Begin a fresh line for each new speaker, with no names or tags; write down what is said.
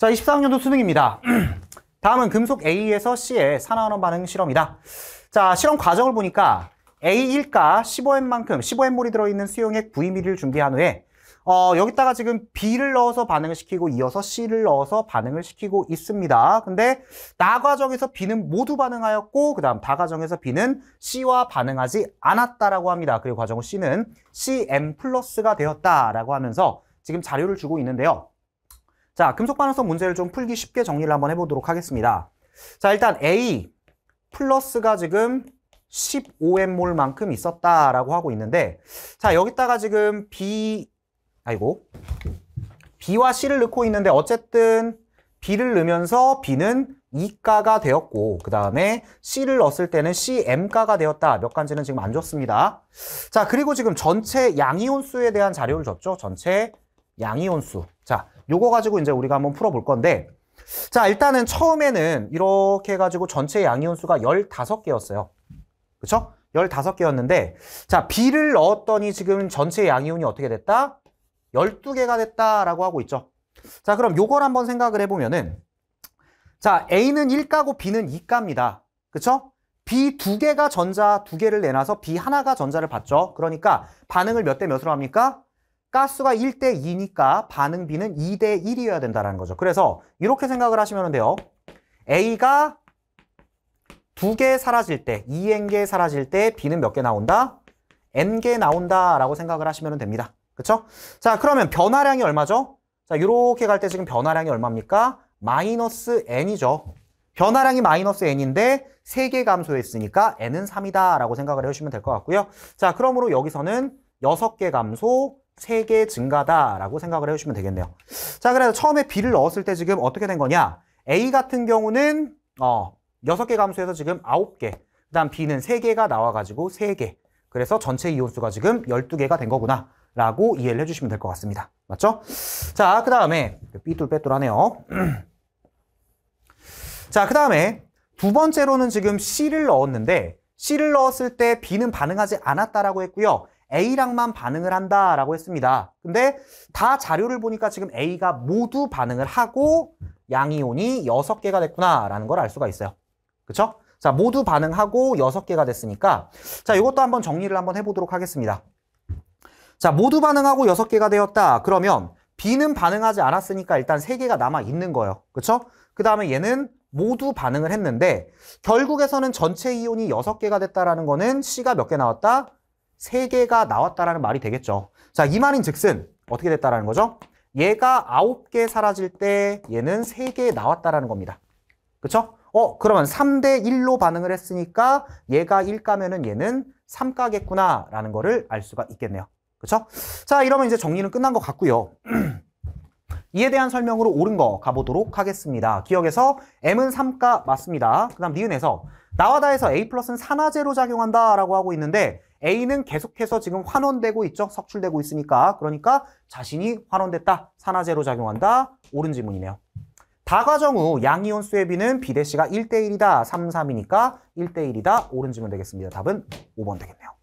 자, 24학년도 수능입니다. 다음은 금속 A에서 C의 산화환원 반응 실험이다. 자, 실험 과정을 보니까 A1가 15N만큼 15N몰이 들어있는 수용액 V미를 준비한 후에 어, 여기다가 지금 B를 넣어서 반응을 시키고 이어서 C를 넣어서 반응을 시키고 있습니다. 근데 나 과정에서 B는 모두 반응하였고 그 다음 다 과정에서 B는 C와 반응하지 않았다라고 합니다. 그리고 과정 후 C는 CM 플러스가 되었다라고 하면서 지금 자료를 주고 있는데요. 자, 금속 반응성 문제를 좀 풀기 쉽게 정리를 한번 해보도록 하겠습니다. 자, 일단 A 플러스가 지금 15m몰만큼 있었다라고 하고 있는데 자, 여기다가 지금 B, 아이고, B와 C를 넣고 있는데 어쨌든 B를 넣으면서 B는 2가가 되었고 그 다음에 C를 넣었을 때는 CM가가 되었다. 몇 간지는 지금 안 줬습니다. 자 그리고 지금 전체 양이온수에 대한 자료를 줬죠. 전체 양이온수. 자, 요거 가지고 이제 우리가 한번 풀어볼 건데 자, 일단은 처음에는 이렇게 해가지고 전체 양이온수가 15개였어요. 그쵸? 15개였는데 자, B를 넣었더니 지금 전체 양이온이 어떻게 됐다? 12개가 됐다라고 하고 있죠. 자, 그럼 요걸 한번 생각을 해보면은 자, A는 1가고 B는 2가입니다. 그쵸? B 두 개가 전자 두 개를 내놔서 B 하나가 전자를 받죠. 그러니까 반응을 몇 대 몇으로 합니까? 가스가 1대 2니까 반응비는 2대 1이어야 된다는 거죠. 그래서 이렇게 생각을 하시면 돼요. A가 두 개 사라질 때, 2N개 사라질 때 B는 몇 개 나온다? N개 나온다라고 생각을 하시면 됩니다. 그렇죠? 자, 그러면 변화량이 얼마죠? 자, 이렇게 갈 때 지금 변화량이 얼마입니까? 마이너스 N이죠. 변화량이 마이너스 N인데 3개 감소했으니까 N은 3이다라고 생각을 해주시면 될 것 같고요. 자, 그러므로 여기서는 6개 감소, 3개 증가다라고 생각을 해주시면 되겠네요. 자, 그래서 처음에 B를 넣었을 때 지금 어떻게 된 거냐? A 같은 경우는 어, 6개 감소해서 지금 9개, 그 다음 B는 3개가 나와가지고 3개, 그래서 전체 이온수가 지금 12개가 된 거구나. 라고 이해를 해주시면 될 것 같습니다. 맞죠? 자, 그 다음에 삐뚤빼뚤하네요. 자, 그 다음에 두 번째로는 지금 C를 넣었는데 C를 넣었을 때 B는 반응하지 않았다라고 했고요. A랑만 반응을 한다라고 했습니다. 근데 다 자료를 보니까 지금 A가 모두 반응을 하고 양이온이 6 개가 됐구나라는 걸 알 수가 있어요. 그렇죠? 자, 모두 반응하고 6 개가 됐으니까 자, 이것도 한번 정리를 한번 해보도록 하겠습니다. 자, 모두 반응하고 6 개가 되었다. 그러면 B는 반응하지 않았으니까 일단 3개가 남아있는 거예요. 그렇죠? 그 다음에 얘는 모두 반응을 했는데 결국에서는 전체 이온이 6 개가 됐다라는 거는 C가 몇 개 나왔다? 3개가 나왔다라는 말이 되겠죠. 자, 이 말인 즉슨 어떻게 됐다라는 거죠? 얘가 9개 사라질 때 얘는 3개 나왔다라는 겁니다. 그렇죠? 어, 그러면 3대 1로 반응을 했으니까 얘가 1가면은 얘는 3가겠구나라는 거를 알 수가 있겠네요. 그렇죠? 자, 이러면 이제 정리는 끝난 것 같고요. 이에 대한 설명으로 옳은 거 가보도록 하겠습니다. 기억에서 M은 3가 맞습니다. 그 다음 니은에서 나와 다에서 A 플러스는 산화제로 작용한다 라고 하고 있는데 A는 계속해서 지금 환원되고 있죠. 석출되고 있으니까. 그러니까 자신이 환원됐다. 산화제로 작용한다. 옳은 지문이네요. 다과정 후 양이온 수의 비는 비대씨가 1대1이다. 3, 3이니까 1대1이다. 옳은 지문 되겠습니다. 답은 5번 되겠네요.